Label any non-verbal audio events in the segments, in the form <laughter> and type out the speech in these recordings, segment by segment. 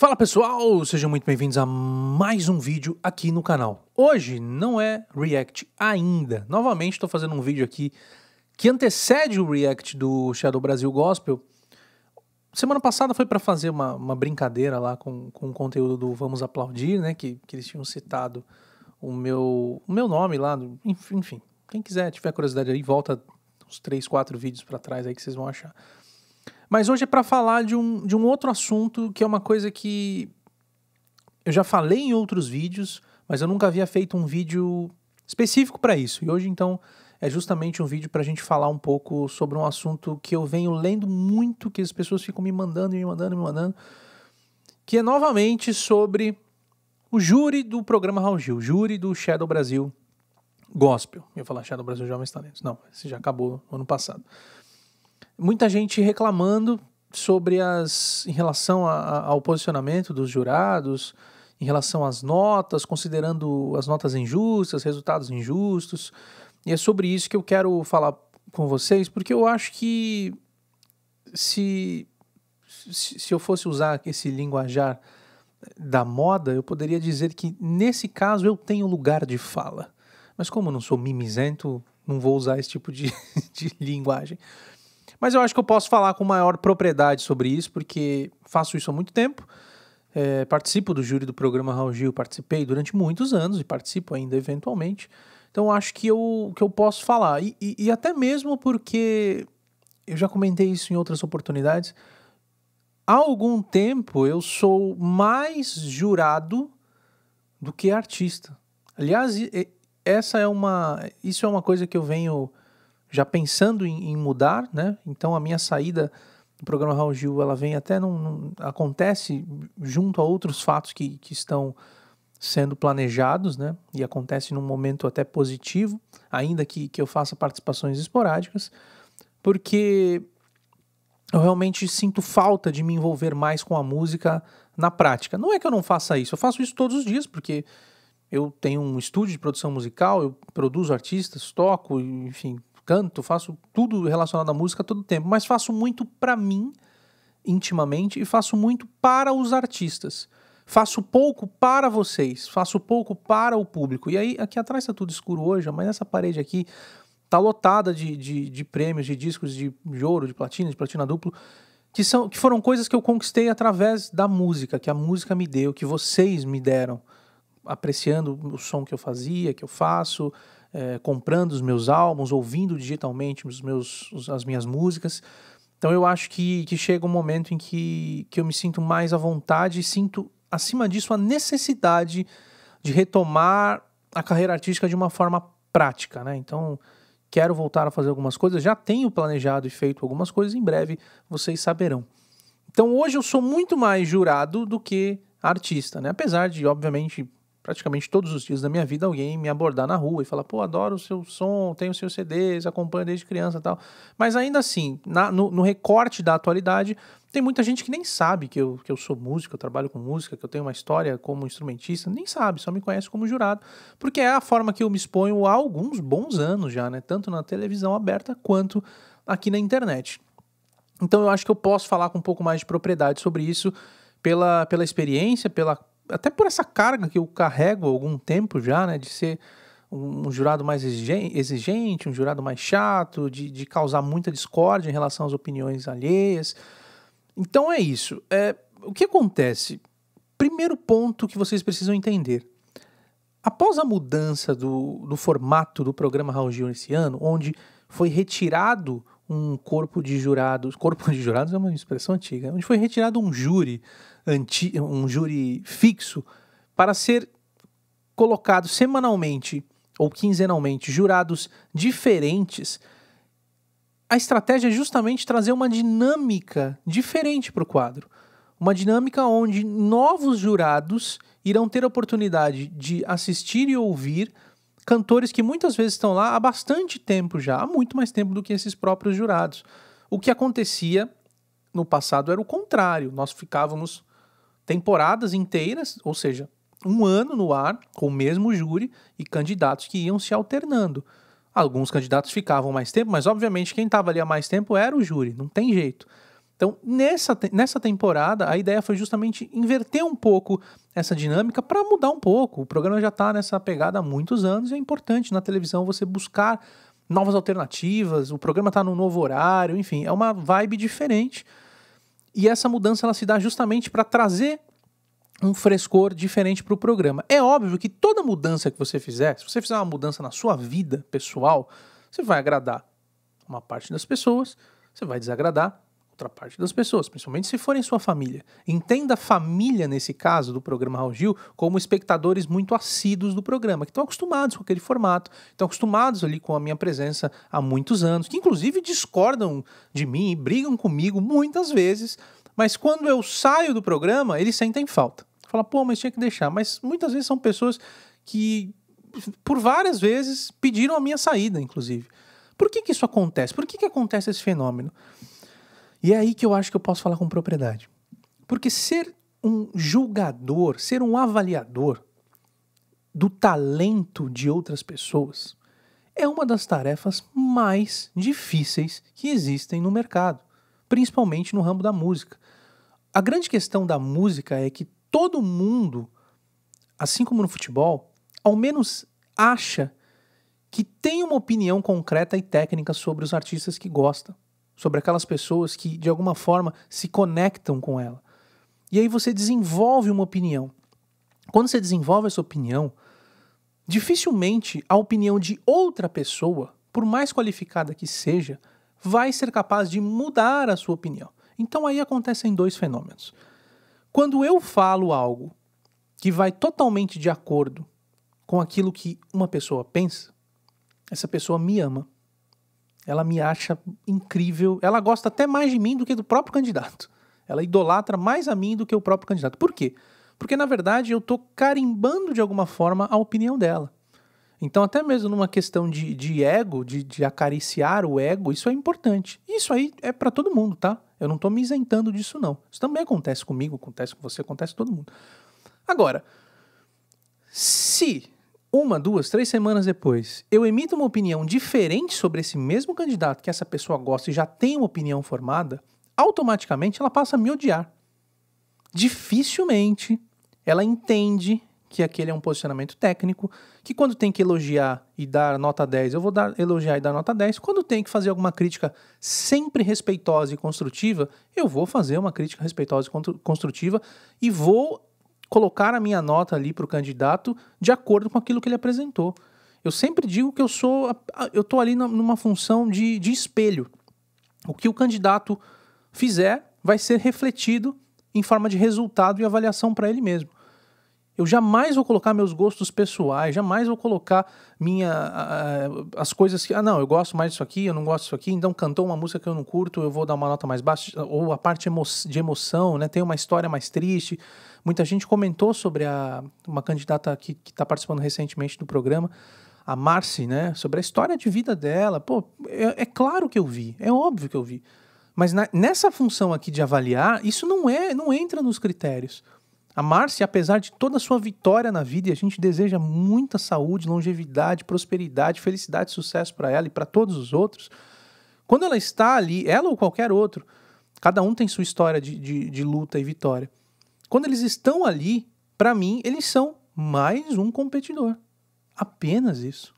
Fala pessoal, sejam muito bem-vindos a mais um vídeo aqui no canal. Hoje não é React ainda. Novamente estou fazendo um vídeo aqui que antecede o React do Shadow Brasil Gospel. Semana passada foi para fazer uma, uma, brincadeira lá com, com o conteúdo do Vamos Aplaudir, né? Que, que eles tinham citado o meu, o meu nome lá, enfim. Quem quiser, tiver curiosidade aí, volta uns 3, 4 vídeos para trás aí que vocês vão achar. Mas hoje é para falar de um, de um outro assunto que é uma coisa que eu já falei em outros vídeos, mas eu nunca havia feito um vídeo específico para isso. E hoje, então, é justamente um vídeo para a gente falar um pouco sobre um assunto que eu venho lendo muito, que as pessoas ficam me mandando, me mandando, me mandando, que é novamente sobre o júri do programa Raul Gil, júri do Shadow Brasil Gospel. Eu ia falar Shadow Brasil Jovens Talentos. Não, esse já acabou no ano passado. Muita gente reclamando sobre as em relação a, a, ao posicionamento dos jurados, em relação às notas, considerando as notas injustas, resultados injustos. E é sobre isso que eu quero falar com vocês, porque eu acho que se, se, se eu fosse usar esse linguajar da moda, eu poderia dizer que nesse caso eu tenho lugar de fala. Mas como eu não sou mimizento, não vou usar esse tipo de, <laughs> de linguagem. Mas eu acho que eu posso falar com maior propriedade sobre isso, porque faço isso há muito tempo. É, participo do júri do programa Raul Gil, participei durante muitos anos e participo ainda eventualmente. Então acho que eu, que eu posso falar. E, e, e até mesmo porque eu já comentei isso em outras oportunidades. Há algum tempo eu sou mais jurado do que artista. Aliás, essa é uma, isso é uma coisa que eu venho já pensando em, em, mudar, né? Então a minha saída do programa Raul Gil, ela vem até não, acontece junto a outros fatos que, que estão sendo planejados, né? E acontece num momento até positivo, ainda que, que eu faça participações esporádicas, porque eu realmente sinto falta de me envolver mais com a música na prática. Não é que eu não faça isso, eu faço isso todos os dias, porque eu tenho um estúdio de produção musical, eu produzo artistas, toco, enfim, canto, faço tudo relacionado à música todo tempo, mas faço muito para mim intimamente e faço muito para os artistas. Faço pouco para vocês, faço pouco para o público. E aí, aqui atrás está tudo escuro hoje, mas essa parede aqui tá lotada de, de, de prêmios, de discos de, de ouro, de platina, de platina duplo, que, são, que foram coisas que eu conquistei através da música, que a música me deu, que vocês me deram, apreciando o som que eu fazia, que eu faço, é, comprando os meus álbuns, ouvindo digitalmente os meus, as minhas músicas. Então eu acho que, que chega um momento em que, que eu me sinto mais à vontade e sinto, acima disso, a necessidade de retomar a carreira artística de uma forma prática, né? Então, quero voltar a fazer algumas coisas, já tenho planejado e feito algumas coisas, em breve vocês saberão. Então, hoje eu sou muito mais jurado do que artista, né? Apesar de, obviamente, praticamente todos os dias da minha vida alguém me abordar na rua e falar: pô, adoro o seu som, tenho seus CDs, acompanho desde criança tal. Mas ainda assim, na, no, no, recorte da atualidade, tem muita gente que nem sabe que eu, que eu sou músico, eu trabalho com música, que eu tenho uma história como instrumentista, nem sabe, só me conhece como jurado. Porque é a forma que eu me exponho há alguns bons anos já, né? Tanto na televisão aberta quanto aqui na internet. Então eu acho que eu posso falar com um pouco mais de propriedade sobre isso pela, pela experiência, pela até por essa carga que eu carrego há algum tempo já, né, de ser um jurado mais exigente, um jurado mais chato, de, de causar muita discórdia em relação às opiniões alheias. Então é isso. É, o que acontece? Primeiro ponto que vocês precisam entender. Após a mudança do, do formato do programa Raul Gil esse ano, onde foi retirado um corpo de jurados. Corpo de jurados é uma expressão antiga, onde foi retirado um júri, anti, um júri fixo, para ser colocado semanalmente ou quinzenalmente jurados diferentes. A estratégia é justamente trazer uma dinâmica diferente para o quadro. Uma dinâmica onde novos jurados irão ter a oportunidade de assistir e ouvir cantores que muitas vezes estão lá há bastante tempo já, há muito mais tempo do que esses próprios jurados. O que acontecia no passado era o contrário. Nós ficávamos temporadas inteiras, ou seja, um ano no ar com o mesmo júri e candidatos que iam se alternando. Alguns candidatos ficavam mais tempo, mas obviamente quem estava ali há mais tempo era o júri, não tem jeito. Então, nessa, nessa temporada, a ideia foi justamente inverter um pouco essa dinâmica para mudar um pouco. O programa já está nessa pegada há muitos anos e é importante na televisão você buscar novas alternativas, o programa está num novo horário, enfim, é uma vibe diferente. E essa mudança ela se dá justamente para trazer um frescor diferente para o programa. É óbvio que toda mudança que você fizer, se você fizer uma mudança na sua vida pessoal, você vai agradar uma parte das pessoas, você vai desagradar outra parte das pessoas, principalmente se forem sua família. Entenda família, nesse caso, do programa Raul Gil, como espectadores muito assíduos do programa, que estão acostumados com aquele formato, estão acostumados ali com a minha presença há muitos anos, que inclusive discordam de mim e brigam comigo muitas vezes, mas quando eu saio do programa, eles sentem falta. Fala, pô, mas tinha que deixar. Mas muitas vezes são pessoas que, por várias vezes, pediram a minha saída, inclusive. Por que, que isso acontece? Por que, que acontece esse fenômeno? E é aí que eu acho que eu posso falar com propriedade. Porque ser um julgador, ser um avaliador do talento de outras pessoas é uma das tarefas mais difíceis que existem no mercado, principalmente no ramo da música. A grande questão da música é que todo mundo, assim como no futebol, ao menos acha que tem uma opinião concreta e técnica sobre os artistas que gosta sobre aquelas pessoas que de alguma forma se conectam com ela. E aí você desenvolve uma opinião. Quando você desenvolve essa opinião, dificilmente a opinião de outra pessoa, por mais qualificada que seja, vai ser capaz de mudar a sua opinião. Então aí acontecem dois fenômenos. Quando eu falo algo que vai totalmente de acordo com aquilo que uma pessoa pensa, essa pessoa me ama. Ela me acha incrível. Ela gosta até mais de mim do que do próprio candidato. Ela idolatra mais a mim do que o próprio candidato. Por quê? Porque, na verdade, eu estou carimbando de alguma forma a opinião dela. Então, até mesmo numa questão de, de ego, de, de acariciar o ego, isso é importante. Isso aí é para todo mundo, tá? Eu não estou me isentando disso, não. Isso também acontece comigo, acontece com você, acontece com todo mundo. Agora, se uma, duas, três semanas depois, eu emito uma opinião diferente sobre esse mesmo candidato que essa pessoa gosta e já tem uma opinião formada, automaticamente ela passa a me odiar. Dificilmente ela entende que aquele é um posicionamento técnico, que quando tem que elogiar e dar nota 10, eu vou dar elogiar e dar nota 10. Quando tem que fazer alguma crítica sempre respeitosa e construtiva, eu vou fazer uma crítica respeitosa e construtiva e vou colocar a minha nota ali para o candidato de acordo com aquilo que ele apresentou. Eu sempre digo que eu sou, eu estou ali numa função de, de espelho. O que o candidato fizer vai ser refletido em forma de resultado e avaliação para ele mesmo. Eu jamais vou colocar meus gostos pessoais, jamais vou colocar minha as coisas que ah não, eu gosto mais disso aqui, eu não gosto disso aqui, então cantou uma música que eu não curto, eu vou dar uma nota mais baixa ou a parte emo de emoção, né? Tem uma história mais triste. Muita gente comentou sobre a uma candidata que está participando recentemente do programa, a Marci, né? Sobre a história de vida dela. Pô, é, é claro que eu vi, é óbvio que eu vi. Mas na, nessa função aqui de avaliar, isso não é, não entra nos critérios. A Márcia, apesar de toda a sua vitória na vida, e a gente deseja muita saúde, longevidade, prosperidade, felicidade, sucesso para ela e para todos os outros, quando ela está ali, ela ou qualquer outro, cada um tem sua história de, de, de luta e vitória. Quando eles estão ali, para mim, eles são mais um competidor. Apenas isso.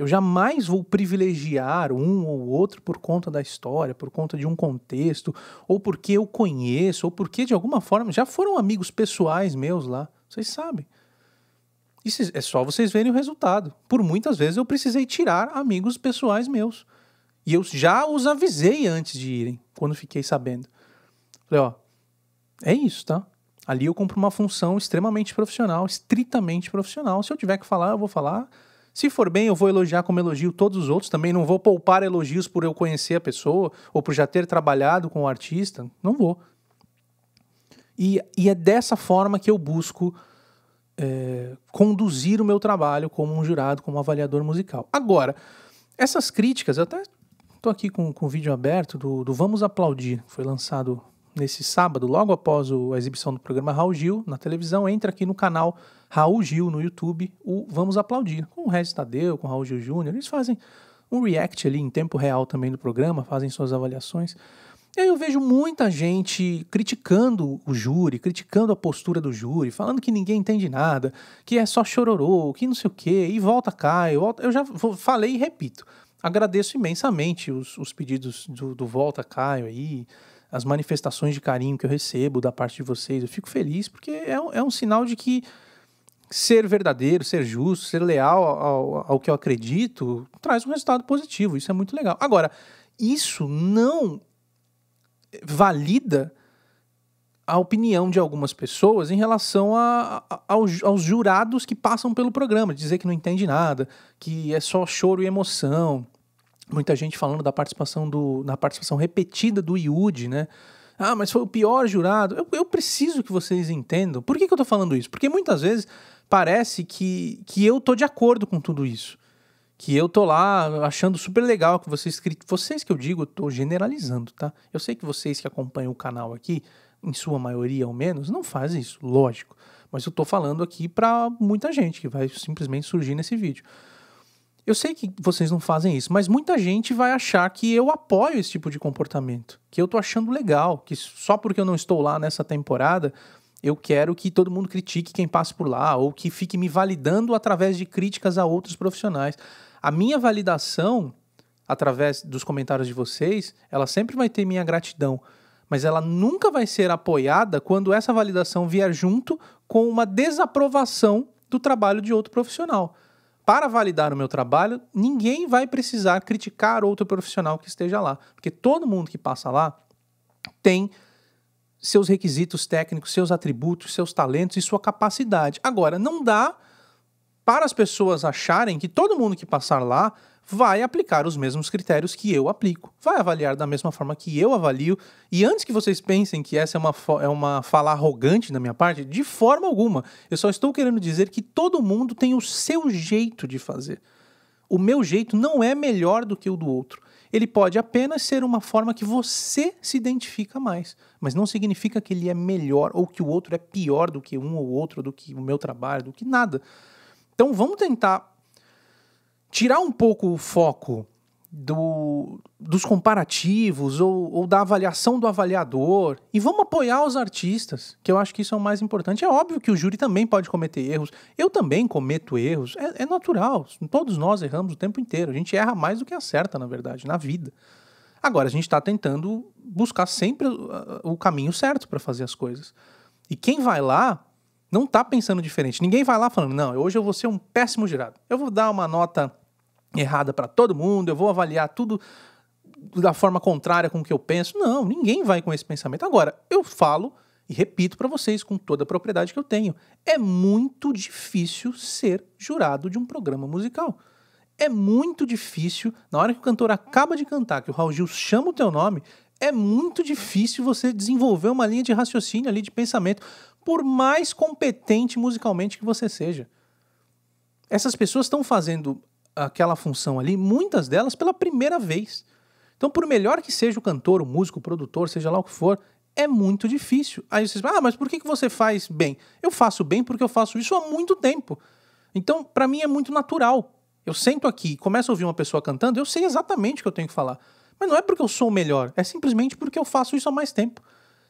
Eu jamais vou privilegiar um ou outro por conta da história, por conta de um contexto, ou porque eu conheço, ou porque de alguma forma já foram amigos pessoais meus lá. Vocês sabem. Isso é só vocês verem o resultado. Por muitas vezes eu precisei tirar amigos pessoais meus. E eu já os avisei antes de irem, quando fiquei sabendo. Falei, ó, é isso, tá? Ali eu cumpro uma função extremamente profissional, estritamente profissional. Se eu tiver que falar, eu vou falar se for bem, eu vou elogiar como elogio todos os outros também. Não vou poupar elogios por eu conhecer a pessoa ou por já ter trabalhado com o artista. Não vou. E, e é dessa forma que eu busco é, conduzir o meu trabalho como um jurado, como um avaliador musical. Agora, essas críticas, eu até estou aqui com, com o vídeo aberto do, do Vamos Aplaudir, foi lançado nesse sábado, logo após a exibição do programa Raul Gil na televisão, entra aqui no canal Raul Gil no YouTube o Vamos Aplaudir, com o Regis Tadeu, com o Raul Gil Júnior. Eles fazem um react ali em tempo real também do programa, fazem suas avaliações. E aí eu vejo muita gente criticando o júri, criticando a postura do júri, falando que ninguém entende nada, que é só chororô, que não sei o quê, e volta cá, e volta. Eu já falei e repito. Agradeço imensamente os, os pedidos do, do Volta Caio aí, as manifestações de carinho que eu recebo da parte de vocês. Eu fico feliz porque é, um, é um sinal de que ser verdadeiro, ser justo, ser leal ao, ao que eu acredito traz um resultado positivo. Isso é muito legal. Agora, isso não valida a opinião de algumas pessoas em relação a, a, aos, aos, jurados que passam pelo programa, dizer que não entende nada, que é só choro e emoção, muita gente falando da participação do, participação repetida do Iud, né? Ah, mas foi o pior jurado. Eu, eu preciso que vocês entendam. Por que, que eu estou falando isso? Porque muitas vezes parece que, que eu tô de acordo com tudo isso. Que eu tô lá achando super legal que vocês. Vocês que eu digo, eu tô generalizando, tá? Eu sei que vocês que acompanham o canal aqui, em sua maioria ao menos, não fazem isso, lógico. Mas eu tô falando aqui para muita gente que vai simplesmente surgir nesse vídeo. Eu sei que vocês não fazem isso, mas muita gente vai achar que eu apoio esse tipo de comportamento, que eu tô achando legal, que só porque eu não estou lá nessa temporada, eu quero que todo mundo critique quem passa por lá ou que fique me validando através de críticas a outros profissionais. A minha validação através dos comentários de vocês, ela sempre vai ter minha gratidão, mas ela nunca vai ser apoiada quando essa validação vier junto com uma desaprovação do trabalho de outro profissional para validar o meu trabalho, ninguém vai precisar criticar outro profissional que esteja lá, porque todo mundo que passa lá tem seus requisitos técnicos, seus atributos, seus talentos e sua capacidade. Agora, não dá para as pessoas acharem que todo mundo que passar lá vai aplicar os mesmos critérios que eu aplico, vai avaliar da mesma forma que eu avalio. E antes que vocês pensem que essa é uma, é uma fala arrogante da minha parte, de forma alguma, eu só estou querendo dizer que todo mundo tem o seu jeito de fazer. O meu jeito não é melhor do que o do outro. Ele pode apenas ser uma forma que você se identifica mais, mas não significa que ele é melhor ou que o outro é pior do que um ou outro, do que o meu trabalho, do que nada. Então vamos tentar tirar um pouco o foco do, dos comparativos ou, ou, da avaliação do avaliador e vamos apoiar os artistas, que eu acho que isso é o mais importante. É óbvio que o júri também pode cometer erros, eu também cometo erros, é, é natural, todos nós erramos o tempo inteiro, a gente erra mais do que acerta, na verdade, na vida. Agora, a gente está tentando buscar sempre uh, o caminho certo para fazer as coisas. E quem vai lá não está pensando diferente. Ninguém vai lá falando, não, hoje eu vou ser um péssimo jurado. Eu vou dar uma nota errada para todo mundo, eu vou avaliar tudo da forma contrária com o que eu penso. Não, ninguém vai com esse pensamento. Agora, eu falo e repito para vocês com toda a propriedade que eu tenho: é muito difícil ser jurado de um programa musical. É muito difícil, na hora que o cantor acaba de cantar, que o Raul Gil chama o teu nome, é muito difícil você desenvolver uma linha de raciocínio ali, de pensamento, por mais competente musicalmente que você seja. Essas pessoas estão fazendo aquela função ali, muitas delas pela primeira vez. Então, por melhor que seja o cantor, o músico, o produtor, seja lá o que for, é muito difícil. Aí vocês falam, ah, mas por que, que você faz bem? Eu faço bem porque eu faço isso há muito tempo. Então, para mim é muito natural. Eu sento aqui, começo a ouvir uma pessoa cantando, eu sei exatamente o que eu tenho que falar. Mas não é porque eu sou melhor, é simplesmente porque eu faço isso há mais tempo.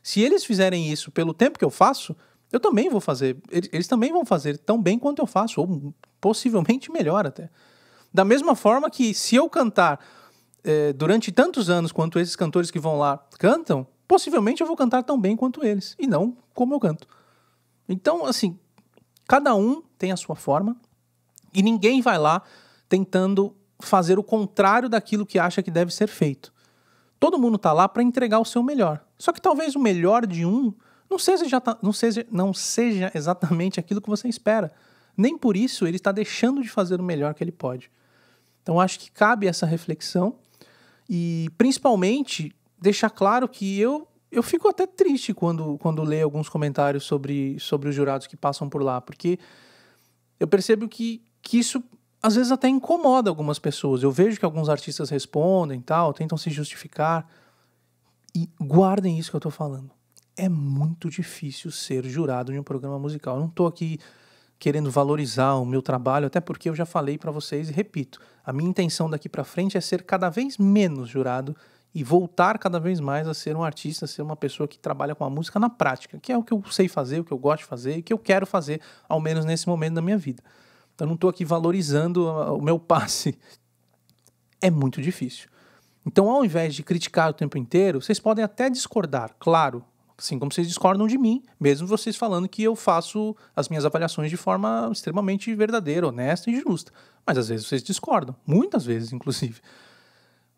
Se eles fizerem isso pelo tempo que eu faço, eu também vou fazer. Eles também vão fazer tão bem quanto eu faço, ou possivelmente melhor até. Da mesma forma que se eu cantar eh, durante tantos anos quanto esses cantores que vão lá cantam, possivelmente eu vou cantar tão bem quanto eles, e não como eu canto. Então, assim, cada um tem a sua forma, e ninguém vai lá tentando fazer o contrário daquilo que acha que deve ser feito. Todo mundo está lá para entregar o seu melhor. Só que talvez o melhor de um não seja, não seja, não seja exatamente aquilo que você espera. Nem por isso ele está deixando de fazer o melhor que ele pode. Então acho que cabe essa reflexão e principalmente deixar claro que eu eu fico até triste quando, quando leio alguns comentários sobre, sobre os jurados que passam por lá, porque eu percebo que, que isso às vezes até incomoda algumas pessoas. Eu vejo que alguns artistas respondem tal, tentam se justificar. E guardem isso que eu estou falando. É muito difícil ser jurado de um programa musical. Eu não estou aqui querendo valorizar o meu trabalho, até porque eu já falei para vocês e repito, a minha intenção daqui para frente é ser cada vez menos jurado e voltar cada vez mais a ser um artista, a ser uma pessoa que trabalha com a música na prática, que é o que eu sei fazer, o que eu gosto de fazer e que eu quero fazer, ao menos nesse momento da minha vida. Então não estou aqui valorizando ah, o meu <laughs> passe. É muito difícil. Então, ao invés de criticar o tempo inteiro, vocês podem até discordar, claro, Assim como vocês discordam de mim, mesmo vocês falando que eu faço as minhas avaliações de forma extremamente verdadeira, honesta e justa. Mas às vezes vocês discordam, muitas vezes, <laughs> inclusive.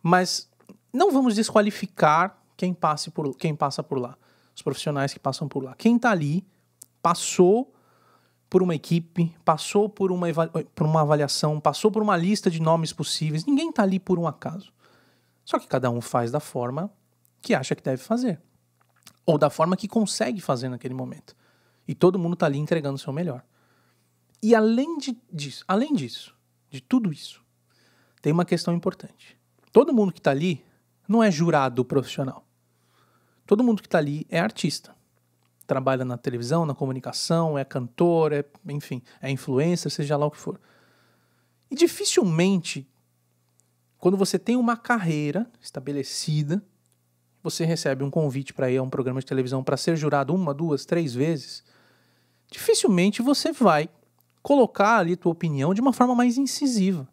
Mas não vamos desqualificar quem, passe por, quem passa por lá, os profissionais que passam por lá. Quem está ali passou por uma equipe, passou por uma, por uma avaliação, passou por uma lista de nomes possíveis. Ninguém está ali por um acaso. Só que cada um faz da forma que acha que deve fazer ou da forma que consegue fazer naquele momento. E todo mundo está ali entregando o seu melhor. E além de, disso, além disso, de tudo isso, tem uma questão importante. Todo mundo que está ali não é jurado profissional. Todo mundo que está ali é artista. Trabalha na televisão, na comunicação, é cantor, é, enfim, é influencer, seja lá o que for. E dificilmente, quando você tem uma carreira estabelecida, você recebe um convite para ir a um programa de televisão para ser jurado uma, duas, três vezes, dificilmente você vai colocar ali tua opinião de uma forma mais incisiva.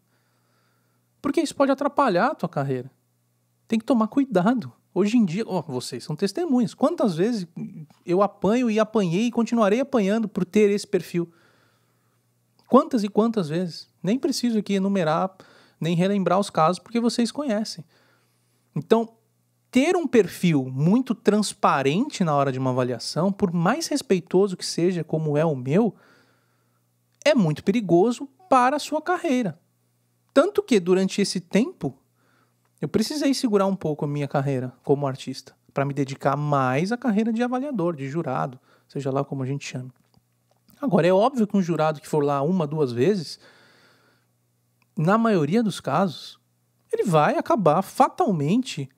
Porque isso pode atrapalhar a tua carreira. Tem que tomar cuidado. Hoje em dia, oh, vocês são testemunhas. Quantas vezes eu apanho e apanhei e continuarei apanhando por ter esse perfil? Quantas e quantas vezes? Nem preciso aqui enumerar, nem relembrar os casos, porque vocês conhecem. Então, ter um perfil muito transparente na hora de uma avaliação, por mais respeitoso que seja, como é o meu, é muito perigoso para a sua carreira. Tanto que durante esse tempo, eu precisei segurar um pouco a minha carreira como artista, para me dedicar mais à carreira de avaliador, de jurado, seja lá como a gente chama. Agora, é óbvio que um jurado que for lá uma, duas vezes, na maioria dos casos, ele vai acabar fatalmente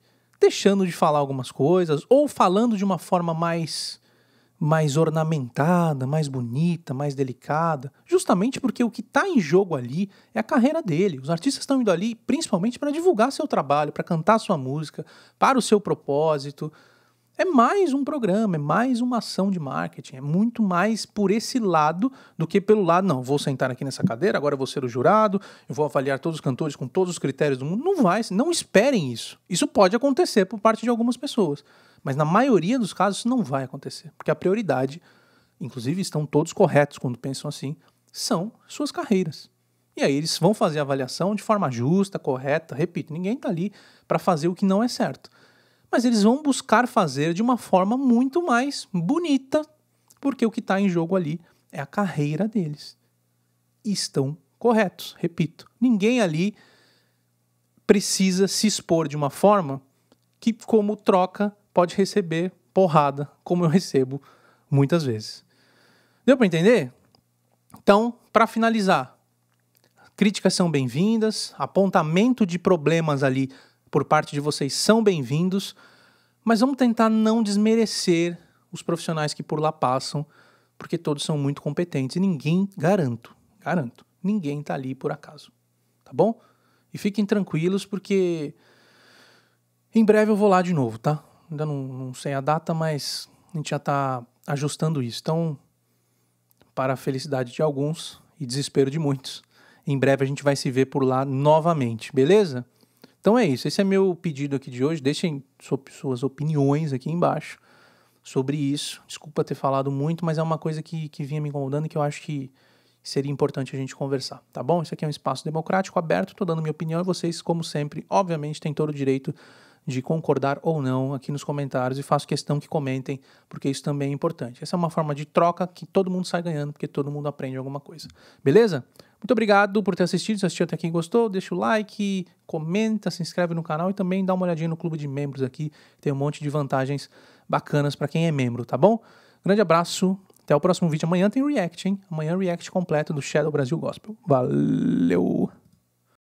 deixando de falar algumas coisas ou falando de uma forma mais mais ornamentada, mais bonita, mais delicada, justamente porque o que está em jogo ali é a carreira dele. Os artistas estão indo ali principalmente para divulgar seu trabalho, para cantar sua música, para o seu propósito. É mais um programa, é mais uma ação de marketing, é muito mais por esse lado do que pelo lado, não, vou sentar aqui nessa cadeira, agora vou ser o jurado, eu vou avaliar todos os cantores com todos os critérios do mundo. Não vai, não esperem isso. Isso pode acontecer por parte de algumas pessoas, mas na maioria dos casos isso não vai acontecer, porque a prioridade, inclusive estão todos corretos quando pensam assim, são suas carreiras. E aí eles vão fazer a avaliação de forma justa, correta, repito, ninguém está ali para fazer o que não é certo mas eles vão buscar fazer de uma forma muito mais bonita, porque o que está em jogo ali é a carreira deles. E estão corretos, repito. Ninguém ali precisa se expor de uma forma que, como troca, pode receber porrada, como eu recebo muitas vezes. Deu para entender? Então, para finalizar, críticas são bem-vindas, apontamento de problemas ali por parte de vocês são bem-vindos, mas vamos tentar não desmerecer os profissionais que por lá passam, porque todos são muito competentes e ninguém, garanto, garanto, ninguém está ali por acaso, tá bom? E fiquem tranquilos porque em breve eu vou lá de novo, tá? Ainda não, não sei a data, mas a gente já está ajustando isso. Então, para a felicidade de alguns e desespero de muitos, em breve a gente vai se ver por lá novamente, beleza? Então é isso, esse é meu pedido aqui de hoje. Deixem suas opiniões aqui embaixo sobre isso. Desculpa ter falado muito, mas é uma coisa que, que vinha me incomodando e que eu acho que seria importante a gente conversar, tá bom? Isso aqui é um espaço democrático, aberto, estou dando minha opinião e vocês, como sempre, obviamente, têm todo o direito de concordar ou não aqui nos comentários e faço questão que comentem, porque isso também é importante. Essa é uma forma de troca que todo mundo sai ganhando, porque todo mundo aprende alguma coisa. Beleza? Muito obrigado por ter assistido, se assistiu até quem gostou, deixa o like, comenta, se inscreve no canal e também dá uma olhadinha no clube de membros aqui, tem um monte de vantagens bacanas para quem é membro, tá bom? Grande abraço, até o próximo vídeo. Amanhã tem react, hein? Amanhã react completo do Shadow Brasil Gospel. Valeu!